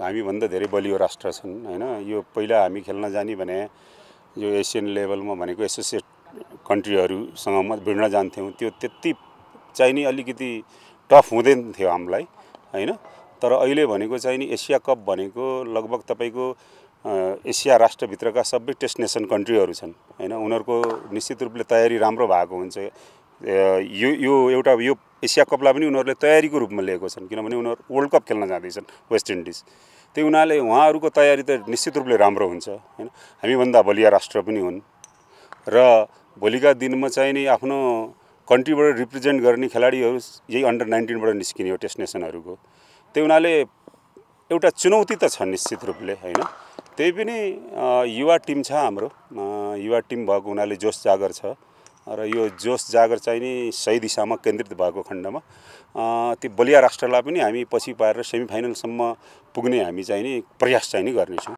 हामीभन्दा धेरै बलियो राष्ट्र छन् होइन यो पहिला हामी खेल्न जाने भने यो एसियन लेभलमा भनेको एसोसिएट कन्ट्रीहरूसँग म भिड्न जान्थ्यौँ त्यो त्यति नि अलिकति टफ हुँदैन थियो हामीलाई होइन तर अहिले भनेको चाहिँ नि एसिया कप भनेको लगभग तपाईँको एसिया राष्ट्रभित्रका सबै टेस्ट नेसन कन्ट्रीहरू छन् होइन उनीहरूको निश्चित रूपले तयारी राम्रो भएको हुन्छ यो यो एउटा यो एसिया कपलाई पनि उनीहरूले तयारीको रूपमा लिएको छन् किनभने उनीहरू वर्ल्ड कप खेल्न जाँदैछन् वेस्ट इन्डिज त्यही हुनाले उहाँहरूको तयारी त निश्चित रूपले राम्रो हुन्छ होइन हामीभन्दा बलिया राष्ट्र पनि हुन् र भोलिका दिनमा चाहिँ नि आफ्नो कन्ट्रीबाट रिप्रेजेन्ट गर्ने खेलाडीहरू यही अन्डर नाइन्टिनबाट निस्किने हो टेस्ट नेसनहरूको त्यही हुनाले एउटा चुनौती त छ निश्चित रूपले होइन त्यही पनि युवा टिम छ हाम्रो युवा टिम भएको हुनाले जोस जागर छ र यो जोस जागर चाहिँ नि सही दिशामा केन्द्रित भएको खण्डमा ती बलिया राष्ट्रलाई पनि हामी पछि पारेर सेमिफाइनलसम्म पुग्ने हामी चाहिँ नि प्रयास चाहिँ नि गर्नेछौँ